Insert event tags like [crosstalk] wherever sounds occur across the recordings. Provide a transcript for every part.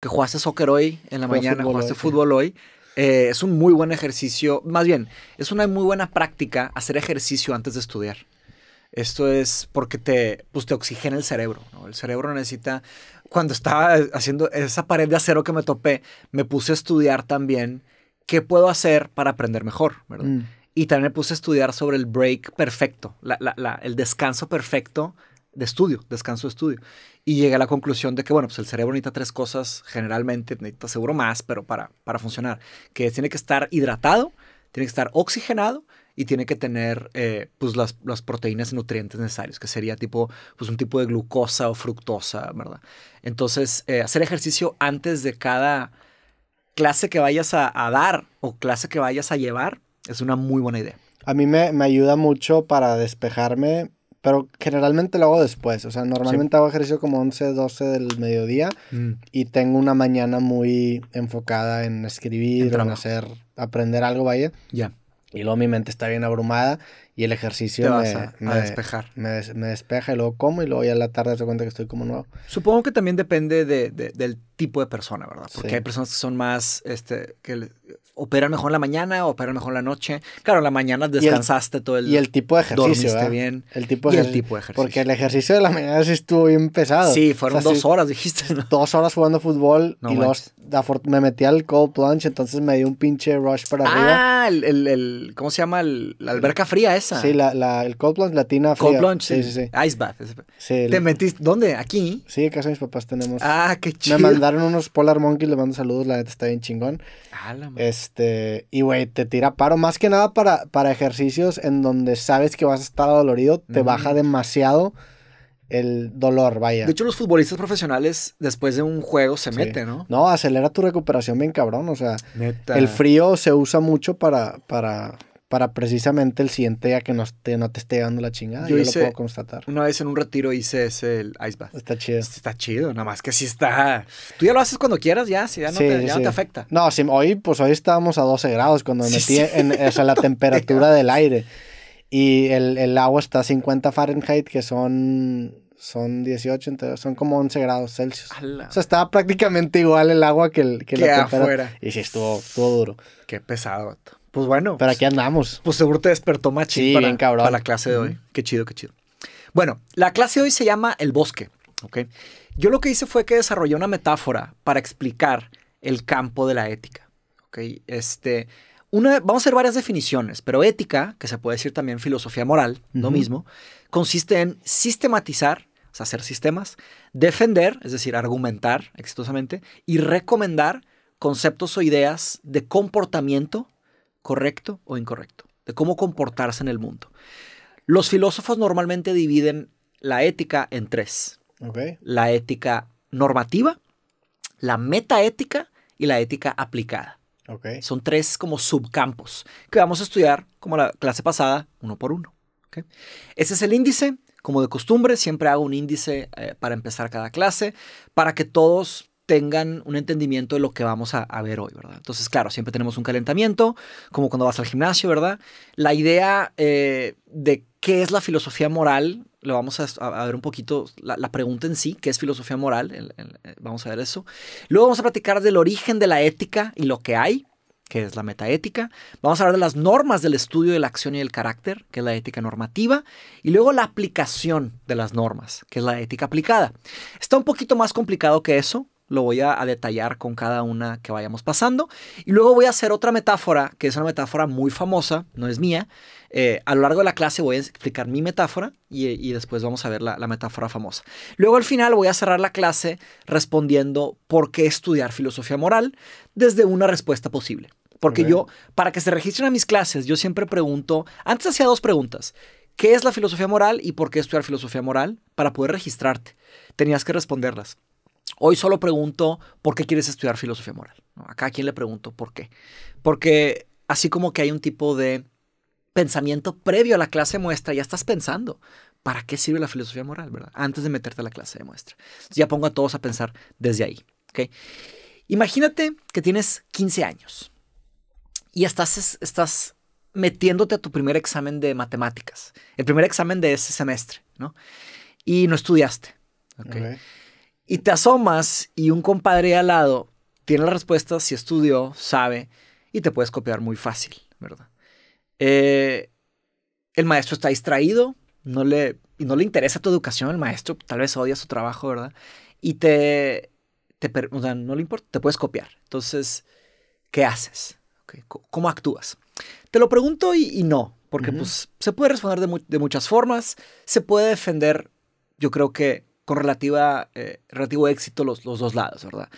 que jugaste soccer hoy en la mañana, juegas jugaste fútbol hoy. Eh, es un muy buen ejercicio, más bien, es una muy buena práctica hacer ejercicio antes de estudiar. Esto es porque te, pues oxigena el cerebro. ¿no? El cerebro necesita. Cuando estaba haciendo esa pared de acero que me topé, me puse a estudiar también qué puedo hacer para aprender mejor, ¿verdad? Mm. Y también me puse a estudiar sobre el break perfecto, el descanso perfecto de estudio, descanso de estudio. Y llegué a la conclusión de que, bueno, pues el cerebro necesita tres cosas generalmente, necesita seguro más, pero para, para funcionar, que tiene que estar hidratado, tiene que estar oxigenado y tiene que tener eh, pues las, proteínas y nutrientes necesarios, que sería tipo, pues un tipo de glucosa o fructosa, ¿verdad? Entonces, eh, hacer ejercicio antes de cada clase que vayas a, dar o clase que vayas a llevar es una muy buena idea. A mí me, me ayuda mucho para despejarme pero generalmente lo hago después. O sea, normalmente hago ejercicio como 11, 12 del mediodía mm. y tengo una mañana muy enfocada en escribir, en, hacer, aprender algo, vaya. Ya. Y luego mi mente está bien abrumada y el ejercicio me, me, despeja y luego como y luego ya a la tarde se cuenta que estoy como nuevo. Supongo que también depende del tipo de persona, ¿verdad? Porque hay personas que son más, este, que Opera mejor en la mañana, opera mejor en la noche. Claro, en la mañana descansaste todo el... Y el tipo de ejercicio, Dormiste bien. El tipo de, y el tipo de ejercicio. Porque el ejercicio de la mañana sí estuvo bien pesado. Sí, fueron dos horas, dijiste. ¿no? Dos horas jugando fútbol y dos me metí al cold plunge, entonces me dio un pinche rush para ah, arriba. Ah, el, el, ¿cómo se llama? la alberca fría esa. Sí, la, la, el cold plunge, latina fría. Cold plunge, sí, sí, sí. Ice bath. ¿Te metiste? ¿Dónde? ¿Aquí? Sí, en casa de mis papás tenemos. Ah, qué chido. Me mandaron unos Polar Monkeys, le mando saludos, la neta está bien chingón. Ah, la Este, y güey, te tira paro, más que nada para, para ejercicios en donde sabes que vas a estar dolorido, te baja demasiado el dolor, vaya. De hecho, los futbolistas profesionales después de un juego se mete meten, ¿no? No, acelera tu recuperación bien cabrón, o sea, el frío se usa mucho para, para, para precisamente el siguiente día que no te, esté dando la chingada. Yo, lo puedo constatar. Una vez en un retiro hice ese el ice bath. Está chido. Este está chido, nada más que sí está. Tú ya lo haces cuando quieras, ya, si ya no, te, afecta. No, hoy, pues hoy estábamos a 12 grados cuando metí en o sea, la [laughs] temperatura del aire. Y el, el agua está a 50 Fahrenheit, que son son 18, son como 11 grados Celsius. O sea, estaba prácticamente igual el agua que, el, que afuera. Y sí, estuvo, duro. Qué pesado, Pues bueno. ¿Para qué aquí andamos. Pues seguro te despertó machín sí, para, la clase de hoy. Qué chido, qué chido. Bueno, la clase de hoy se llama El Bosque, Yo lo que hice fue que desarrollé una metáfora para explicar el campo de la ética, ¿ok? Este, una, vamos a hacer varias definiciones, pero ética, que se puede decir también filosofía moral, lo mismo, consiste en sistematizar hacer sistemas, defender, es decir, argumentar exitosamente, y recomendar conceptos o ideas de comportamiento correcto o incorrecto, de cómo comportarse en el mundo. Los filósofos normalmente dividen la ética en tres. La ética normativa, la metaética y la ética aplicada. Son tres como subcampos que vamos a estudiar como la clase pasada, uno por uno. Ese es el índice. Como de costumbre, siempre hago un índice eh, para empezar cada clase, para que todos tengan un entendimiento de lo que vamos a, ver hoy, ¿verdad? Entonces, claro, siempre tenemos un calentamiento, como cuando vas al gimnasio, ¿verdad? La idea eh, de qué es la filosofía moral, lo vamos a, ver un poquito, la, pregunta en sí, qué es filosofía moral, eh, vamos a ver eso. Luego vamos a platicar del origen de la ética y lo que hay, que es la metaética. Vamos a hablar de las normas del estudio de la acción y del carácter, que es la ética normativa, y luego la aplicación de las normas, que es la ética aplicada. Está un poquito más complicado que eso, lo voy a, detallar con cada una que vayamos pasando, y luego voy a hacer otra metáfora, que es una metáfora muy famosa, no es mía. Eh, a lo largo de la clase voy a explicar mi metáfora y, después vamos a ver la metáfora famosa. Luego al final voy a cerrar la clase respondiendo por qué estudiar filosofía moral desde una respuesta posible. Porque yo, para que se registren a mis clases, yo siempre pregunto, antes hacía dos preguntas. ¿Qué es la filosofía moral y por qué estudiar filosofía moral? Para poder registrarte, tenías que responderlas. Hoy solo pregunto, ¿por qué quieres estudiar filosofía moral? Acá a quién le pregunto, ¿por qué? Porque así como que hay un tipo de pensamiento previo a la clase muestra, ya estás pensando, ¿para qué sirve la filosofía moral, verdad? Antes de meterte a la clase de muestra. ya pongo a todos a pensar desde ahí, Imagínate que tienes 15 años, y estás, estás metiéndote a tu primer examen de matemáticas, el primer examen de ese semestre, ¿no? Y no estudiaste. Y te asomas y un compadre al lado tiene la respuesta, si estudió, sabe, y te puedes copiar muy fácil, ¿verdad? Eh, el maestro está distraído, no le, y no le interesa tu educación, el maestro tal vez odia su trabajo, ¿verdad? Y te, te o sea, no le importa, te puedes copiar. Entonces, ¿qué haces? ¿Cómo actúas? Te lo pregunto y, no, porque pues, se puede responder de, muchas formas, se puede defender, yo creo que con relativa, eh, relativo éxito los, los dos lados, ¿verdad?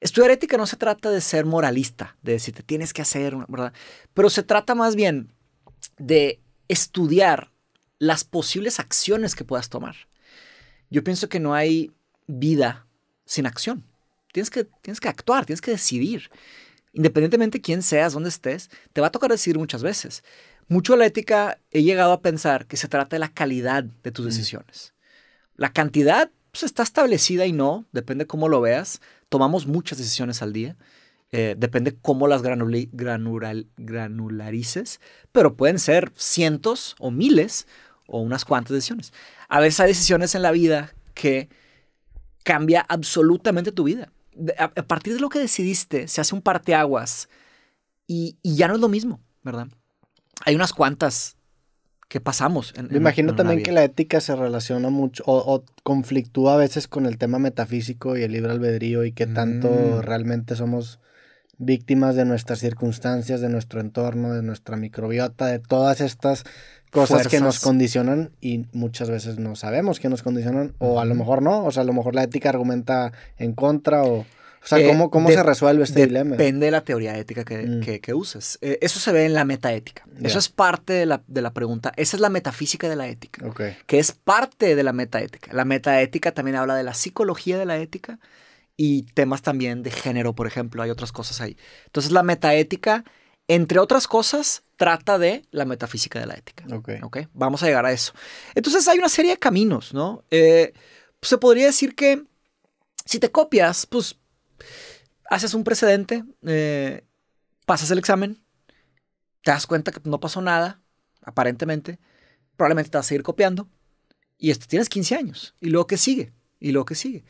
Estudiar ética no se trata de ser moralista, de decir te tienes que hacer, ¿verdad? Pero se trata más bien de estudiar las posibles acciones que puedas tomar. Yo pienso que no hay vida sin acción. Tienes que, tienes que actuar, tienes que decidir independientemente de quién seas, dónde estés, te va a tocar decir muchas veces. Mucho de la ética he llegado a pensar que se trata de la calidad de tus decisiones. La cantidad pues, está establecida y no, depende cómo lo veas. Tomamos muchas decisiones al día. Eh, depende cómo las granularices, pero pueden ser cientos o miles o unas cuantas decisiones. A veces hay decisiones en la vida que cambia absolutamente tu vida a, partir de lo que decidiste, se hace un parteaguas y, ya no es lo mismo, ¿verdad? Hay unas cuantas que pasamos. Me imagino también que la ética se relaciona mucho o, conflictúa a veces con el tema metafísico y el libre albedrío y que tanto mm. realmente somos víctimas de nuestras circunstancias, de nuestro entorno, de nuestra microbiota, de todas estas cosas que nos condicionan y muchas veces no sabemos que nos condicionan o a lo mejor no, o sea, a lo mejor la ética argumenta en contra o... O sea, eh, ¿cómo, se resuelve este dilema? Depende de la teoría ética que, mm. uses. Eh, eso se ve en la metaética. Eso es parte de la, pregunta. Esa es la metafísica de la ética, que es parte de la metaética. La metaética también habla de la psicología de la ética y temas también de género, por ejemplo, hay otras cosas ahí. Entonces la metaética, entre otras cosas, trata de la metafísica de la ética. ok Vamos a llegar a eso. Entonces hay una serie de caminos, ¿no? Eh, se podría decir que si te copias, pues haces un precedente, eh, pasas el examen, te das cuenta que no pasó nada, aparentemente, probablemente te vas a seguir copiando, y este, tienes 15 años, y luego que sigue, y luego que sigue.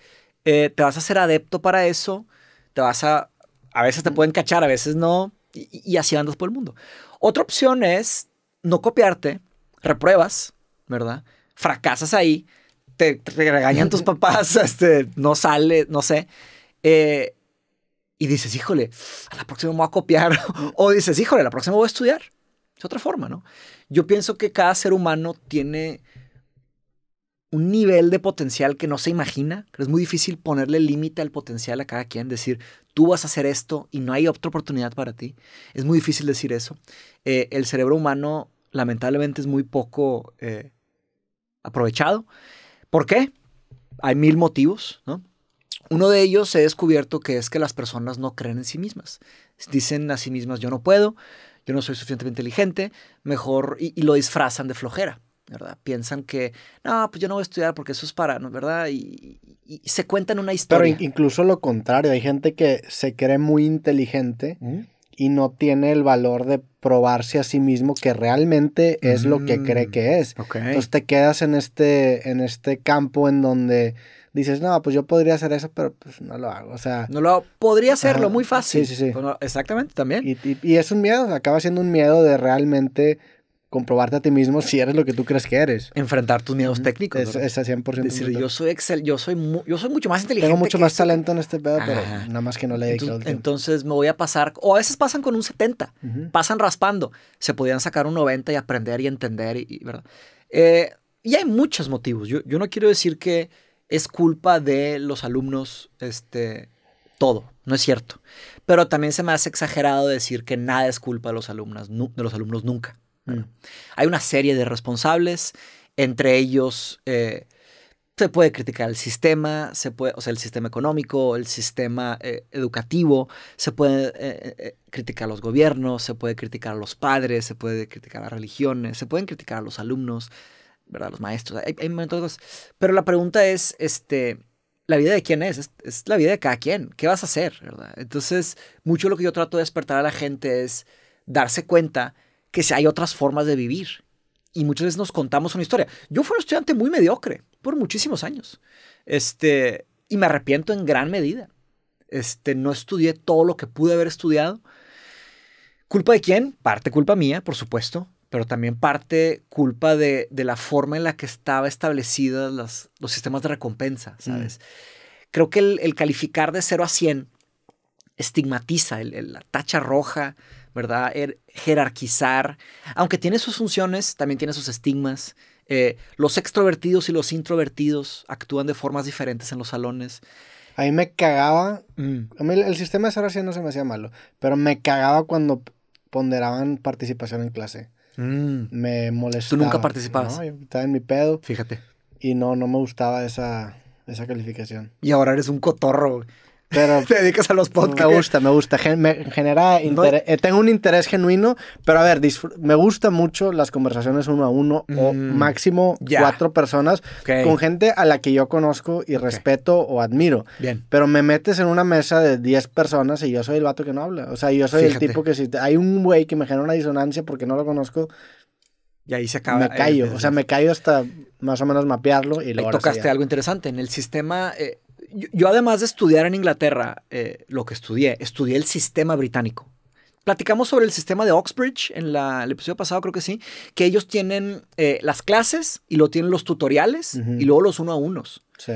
Eh, te vas a ser adepto para eso, te vas a, a veces te pueden cachar, a veces no, y, así andas por el mundo. Otra opción es no copiarte, repruebas, ¿verdad? Fracasas ahí, te, regañan tus [laughs] papás, este, no sale, no sé. Eh, y dices, híjole, a la próxima me voy a copiar. [laughs] o dices, híjole, a la próxima voy a estudiar. Es otra forma, ¿no? Yo pienso que cada ser humano tiene un nivel de potencial que no se imagina. Es muy difícil ponerle límite al potencial a cada quien, decir, tú vas a hacer esto y no hay otra oportunidad para ti. Es muy difícil decir eso. Eh, el cerebro humano lamentablemente es muy poco eh, aprovechado. ¿Por qué? Hay mil motivos, ¿no? Uno de ellos he descubierto que es que las personas no creen en sí mismas. Dicen a sí mismas, yo no puedo, yo no soy suficientemente inteligente, mejor, y lo disfrazan de flojera. ¿verdad? Piensan que, no, pues yo no voy a estudiar porque eso es para, ¿verdad? Y, se cuentan una historia. Pero incluso lo contrario, hay gente que se cree muy inteligente y no tiene el valor de probarse a sí mismo que realmente es lo que cree mm, que es. Entonces te quedas en este, en este campo en donde dices, no, pues yo podría hacer eso, pero pues no lo hago. O sea. No lo Podría hacerlo, muy fácil. Sí, sí, sí. Pues exactamente, también. y, es un miedo, acaba siendo un miedo de realmente comprobarte a ti mismo si eres lo que tú crees que eres. Enfrentar tus miedos técnicos. Es, es 100%. Decir, yo soy Excel, yo soy, yo soy mucho más inteligente. Tengo mucho más talento en este pedo, pero nada más que no le entonces, me voy a pasar, o a veces pasan con un 70, pasan raspando. Se podían sacar un 90 y aprender y entender, y, ¿verdad? Eh, y hay muchos motivos. Yo, yo no quiero decir que es culpa de los alumnos, este, todo. No es cierto. Pero también se me hace exagerado decir que nada es culpa de los alumnos, de los alumnos nunca. Mm. Hay una serie de responsables, entre ellos eh, se puede criticar el sistema, se puede, o sea, el sistema económico, el sistema eh, educativo, se puede eh, criticar a los gobiernos, se puede criticar a los padres, se puede criticar a las religiones, se pueden criticar a los alumnos, ¿verdad? Los maestros, hay, Pero la pregunta es, este, ¿la vida de quién es? es? la vida de cada quien. ¿Qué vas a hacer, Entonces, mucho lo que yo trato de despertar a la gente es darse cuenta que hay otras formas de vivir. Y muchas veces nos contamos una historia. Yo fui un estudiante muy mediocre por muchísimos años. Este, y me arrepiento en gran medida. Este, no estudié todo lo que pude haber estudiado. ¿Culpa de quién? Parte culpa mía, por supuesto, pero también parte culpa de, la forma en la que estaban establecidos los, sistemas de recompensa, ¿sabes? Creo que el, calificar de 0 a 100 estigmatiza la tacha roja ¿verdad? Er, jerarquizar. Aunque tiene sus funciones, también tiene sus estigmas. Eh, los extrovertidos y los introvertidos actúan de formas diferentes en los salones. A mí me cagaba. Mm. A mí el sistema de así no se me hacía malo, pero me cagaba cuando ponderaban participación en clase. Mm. Me molestaba. ¿Tú nunca participabas? No, estaba en mi pedo. Fíjate. Y no, no me gustaba esa, esa calificación. Y ahora eres un cotorro. Pero [laughs] te dedicas a los podcasts. Me gusta, me gusta. me genera eh, tengo un interés genuino, pero a ver, me gusta mucho las conversaciones uno a uno o mm, máximo cuatro personas con gente a la que yo conozco y respeto o admiro. Bien. Pero me metes en una mesa de 10 personas y yo soy el vato que no habla. O sea, yo soy el tipo que si hay un güey que me genera una disonancia porque no lo conozco, y ahí se acaba. Me callo, o sea, me callo hasta más o menos mapearlo y luego. Tocaste algo interesante. En el sistema eh, yo, además de estudiar en Inglaterra, eh, lo que estudié, estudié el sistema británico. Platicamos sobre el sistema de Oxbridge en la, el episodio pasado, creo que sí, que ellos tienen eh, las clases y lo tienen los tutoriales y luego los uno a unos. Sí.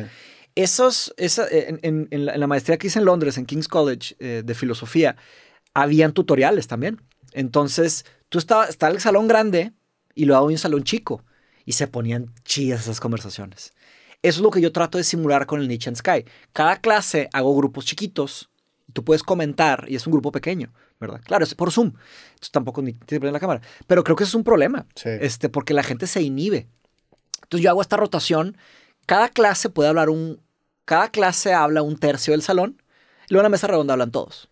Esos, esa, eh, en, la, maestría que hice en Londres, en King's College de filosofía, habían tutoriales también. Entonces, tú estabas, está el salón grande y luego hay un salón chico y se ponían chidas esas conversaciones. Eso es lo que yo trato de simular con el Niche and Sky. Cada clase hago grupos chiquitos, tú puedes comentar y es un grupo pequeño, ¿verdad? Claro, es por Zoom, entonces tampoco ni te prende la cámara. Pero creo que es un problema, este, porque la gente se inhibe. Entonces yo hago esta rotación, cada clase puede hablar un, cada clase habla un tercio del salón, y luego en la mesa redonda hablan todos.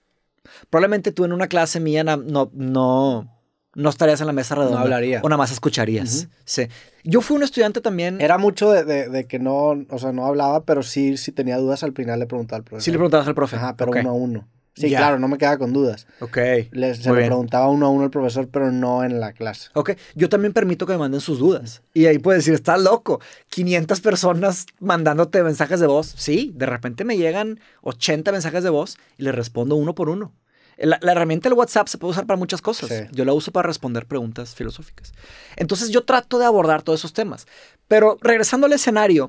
Probablemente tú en una clase mía no, no no estarías en la mesa redonda. No hablaría. O nada más escucharías. Sí. Yo fui un estudiante también. Era mucho de, que no, o sea, no hablaba, pero sí, si tenía dudas al final le preguntaba al profesor. Sí le preguntabas al profesor, Ajá, pero uno a uno. Sí, claro, no me quedaba con dudas. Ok. se le preguntaba uno a uno al profesor, pero no en la clase. Ok. Yo también permito que me manden sus dudas. Y ahí puedes decir, está loco. 500 personas mandándote mensajes de voz. Sí, de repente me llegan 80 mensajes de voz y le respondo uno por uno. La, herramienta del WhatsApp se puede usar para muchas cosas. Yo la uso para responder preguntas filosóficas. Entonces yo trato de abordar todos esos temas. Pero regresando al escenario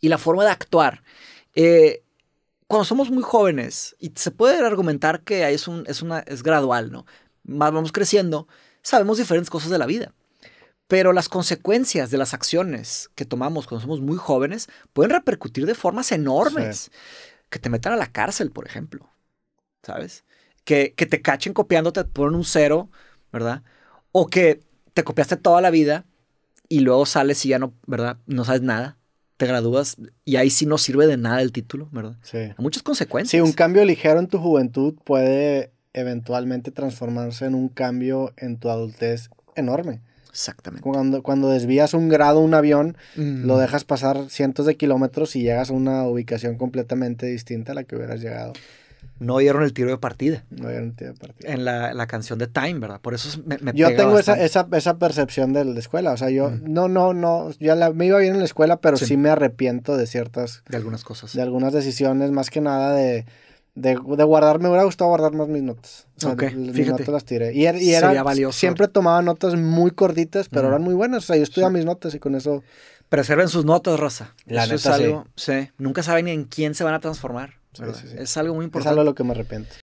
y la forma de actuar, eh, cuando somos muy jóvenes, y se puede argumentar que es, una, es gradual, ¿no? Más vamos creciendo, sabemos diferentes cosas de la vida. Pero las consecuencias de las acciones que tomamos cuando somos muy jóvenes pueden repercutir de formas enormes. Que te metan a la cárcel, por ejemplo. ¿Sabes? que, te cachen copiándote, te ponen un cero, ¿verdad? O que te copiaste toda la vida y luego sales y ya no, ¿verdad? No sabes nada te gradúas y ahí sí no sirve de nada el título, ¿verdad? Sí. A muchas consecuencias. Sí, un cambio ligero en tu juventud puede eventualmente transformarse en un cambio en tu adultez enorme. Exactamente. Cuando, cuando desvías un grado un avión, lo dejas pasar cientos de kilómetros y llegas a una ubicación completamente distinta a la que hubieras llegado no dieron el tiro de partida. No dieron el tiro de partida. En la, canción de Time, ¿verdad? Por eso me, Yo tengo esa, esa, esa, percepción de la escuela. O sea, yo, no, no, no. Ya me iba bien en la escuela, pero sí. me arrepiento de ciertas. De algunas cosas. De algunas decisiones, más que nada de. De, de guardar, me hubiera gustado guardar más mis notas. Ok. fíjate. notas las tiré. Y, y era, valioso. siempre tomaba notas muy cortitas, pero eran muy buenas. O sea, yo estudiaba mis notas y con eso preserven sus notas, Rosa. La sí. Nunca saben en quién se van a transformar. Es algo muy importante. Es algo a lo que me arrepiento.